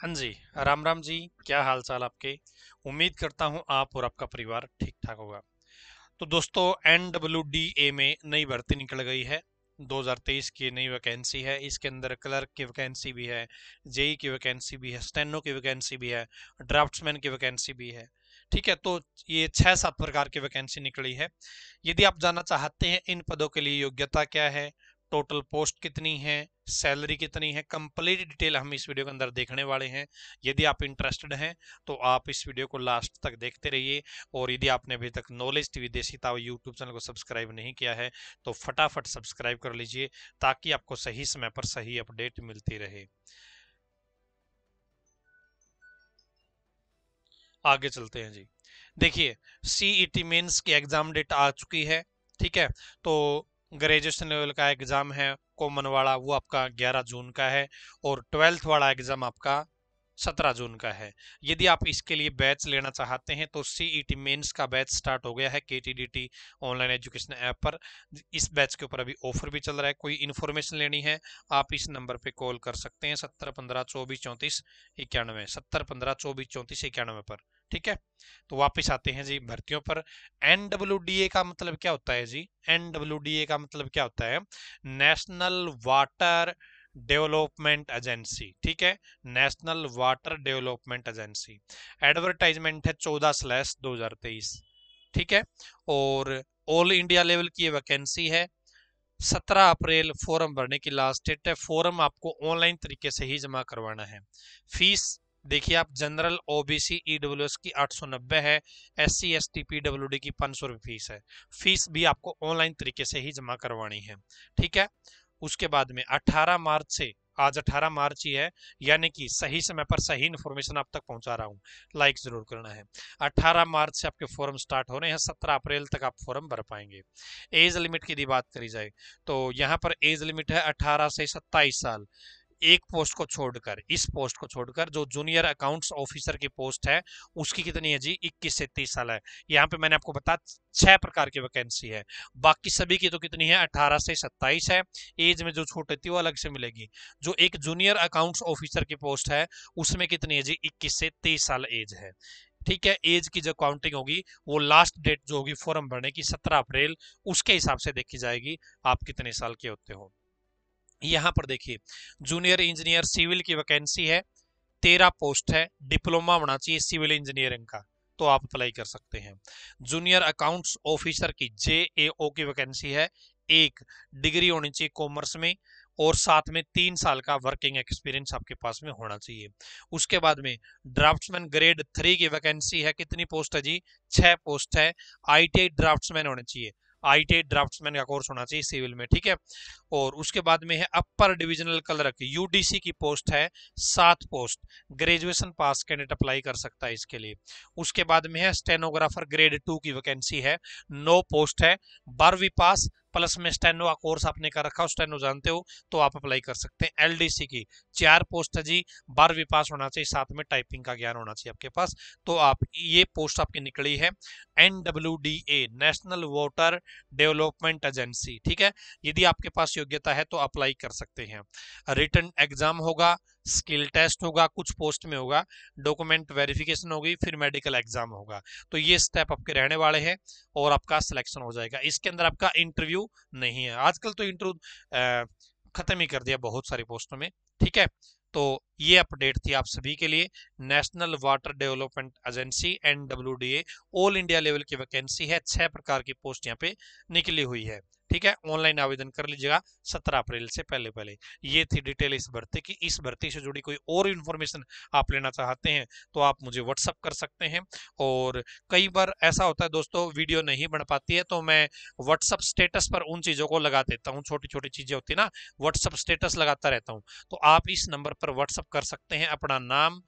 हाँ जी राम राम जी क्या हाल चाल आपके उम्मीद करता हूँ आप और आपका परिवार ठीक ठाक होगा तो दोस्तों एन डब्ल्यू डी ए में नई भर्ती निकल गई है 2023 की नई वैकेंसी है इसके अंदर क्लर्क की वैकेंसी भी है जेई की वैकेंसी भी है स्टेनो की वैकेंसी भी है ड्राफ्ट्समैन की वैकेंसी भी है ठीक है तो ये छः सात प्रकार की वैकेंसी निकली है यदि आप जानना चाहते हैं इन पदों के लिए योग्यता क्या है टोटल पोस्ट कितनी है सैलरी कितनी है कंप्लीट डिटेल हम इस वीडियो के अंदर देखने वाले हैं यदि आप इंटरेस्टेड हैं तो आप इस वीडियो को लास्ट तक देखते रहिए और यदि आपने अभी तक नॉलेज टीवी देसी ताव यूट्यूब चैनल को सब्सक्राइब नहीं किया है तो फटाफट सब्सक्राइब कर लीजिए ताकि आपको सही समय पर सही अपडेट मिलती रहे आगे चलते हैं जी देखिए सीई टी मेन्स की एग्जाम डेट आ चुकी है ठीक है तो ग्रेजुएशन लेवल का एग्ज़ाम है कॉमन वाला वो आपका 11 जून का है और ट्वेल्थ वाला एग्ज़ाम आपका 17 जून का है यदि आप इसके लिए बैच लेना चाहते हैं तो C E e T mains का बैच स्टार्ट हो गया है के T D T online education app पर इस बैच के ऊपर अभी ऑफर भी चल रहा है कोई इन्फॉर्मेशन लेनी है आप इस नंबर पे कॉल कर सकते हैं सत्तर पंद्रह चौबीस चौंतीस इक्यानवे सत्तर पंद्रह चौबीस चौंतीस इक्यानवे पर ठीक है तो वापस आते हैं जी भर्तियों पर एन का मतलब क्या होता है जी एन का मतलब क्या होता है नेशनल वाटर डेवलपमेंट एजेंसी ठीक है national water development agency advertisement है चौदह स्लैश दो हजार तेईस ठीक है और ऑल इंडिया लेवल की वैकेंसी है सत्रह अप्रैल फॉर्म भरने की लास्ट डेट है फॉर्म आपको ऑनलाइन तरीके से ही जमा करवाना है फीस देखिए आप जनरल ओबीसी ईडब्ल्यूएस e की 890 है एससी एसटी पीडब्ल्यूडी की पाँच सौ फीस है फीस भी आपको ऑनलाइन तरीके से ही जमा करवानी है ठीक है उसके बाद में 18 मार्च से आज 18 मार्च ही है यानी कि सही समय पर सही इन्फॉर्मेशन आप तक पहुंचा रहा हूं लाइक जरूर करना है 18 मार्च से आपके फॉर्म स्टार्ट हो रहे हैं 17 अप्रैल तक आप फॉर्म भर पाएंगे एज लिमिट की यदि बात करी जाए तो यहां पर एज लिमिट है 18 से 27 साल एक पोस्ट को छोड़कर इस पोस्ट को छोड़कर जो जूनियर अकाउंट्स ऑफिसर की पोस्ट है उसकी कितनी है जी 21 से 30 साल है यहाँ पे मैंने आपको बता छह प्रकार की वैकेंसी है बाकी सभी की तो कितनी है 18 से 27 है एज में जो छूट होती है वो अलग से मिलेगी जो एक जूनियर अकाउंट्स ऑफिसर की पोस्ट है उसमें कितनी है जी इक्कीस से तेईस साल एज है ठीक है एज की जो काउंटिंग होगी वो लास्ट डेट जो होगी फॉर्म भरने की सत्रह अप्रैल उसके हिसाब से देखी जाएगी आप कितने साल के होते हो यहाँ पर देखिए जूनियर इंजीनियर सिविल की वैकेंसी है तेरह पोस्ट है डिप्लोमा होना चाहिए सिविल इंजीनियरिंग का तो आप अप्लाई कर सकते हैं जूनियर अकाउंट्स ऑफिसर की जे ए ओ की वैकेंसी है एक डिग्री होनी चाहिए कॉमर्स में और साथ में तीन साल का वर्किंग एक्सपीरियंस आपके पास में होना चाहिए उसके बाद में ड्राफ्ट्समैन ग्रेड थ्री की वैकेंसी है कितनी पोस्ट है जी छह पोस्ट है आईटीआई ड्राफ्ट्समैन होने चाहिए आई टी का कोर्स होना चाहिए सिविल में ठीक है और उसके बाद में है अपर डिविजनल क्लर्क यूडीसी की पोस्ट है सात post graduation pass candidate apply कर सकता है इसके लिए उसके बाद में है स्टेनोग्राफर ग्रेड टू की वैकेंसी है नौ पोस्ट है बारहवीं पास प्लस में स्टेनो का कोर्स आपने कर रखा हो स्टेनो जानते हो तो आप अप्लाई कर सकते हैं एलडीसी की चार पोस्ट है जी बारहवीं पास होना चाहिए साथ में टाइपिंग का ज्ञान होना चाहिए आपके पास तो आप ये पोस्ट आपकी निकली है N national water development agency ठीक है यदि आपके पास योग्यता है तो अप्लाई कर सकते हैं रिटर्न एग्जाम होगा स्किल टेस्ट होगा कुछ पोस्ट में होगा डॉक्यूमेंट वेरिफिकेशन होगी फिर मेडिकल एग्जाम होगा तो ये स्टेप आपके रहने वाले हैं और आपका सिलेक्शन हो जाएगा इसके अंदर आपका इंटरव्यू नहीं है आजकल तो इंटरव्यू खत्म ही कर दिया बहुत सारी पोस्टों में ठीक है तो ये अपडेट थी आप सभी के लिए national water development agency NW D L all India level की वैकेंसी है छह प्रकार की पोस्ट यहाँ पे निकली हुई है ठीक है ऑनलाइन आवेदन कर लीजिएगा सत्रह अप्रैल से पहले पहले ये थी डिटेल इस भर्ती की इस भर्ती से जुड़ी कोई और इन्फॉर्मेशन आप लेना चाहते हैं तो आप मुझे व्हाट्सअप कर सकते हैं और कई बार ऐसा होता है दोस्तों वीडियो नहीं बन पाती है तो मैं व्हाट्सअप स्टेटस पर उन चीज़ों को लगा देता हूँ छोटी छोटी चीज़ें होती ना व्हाट्सअप स्टेटस लगाता रहता हूँ तो आप इस नंबर पर व्हाट्सअप कर सकते हैं अपना नाम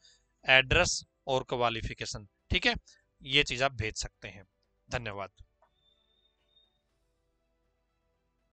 एड्रेस और क्वालिफिकेशन ठीक है ये चीज़ आप भेज सकते हैं धन्यवाद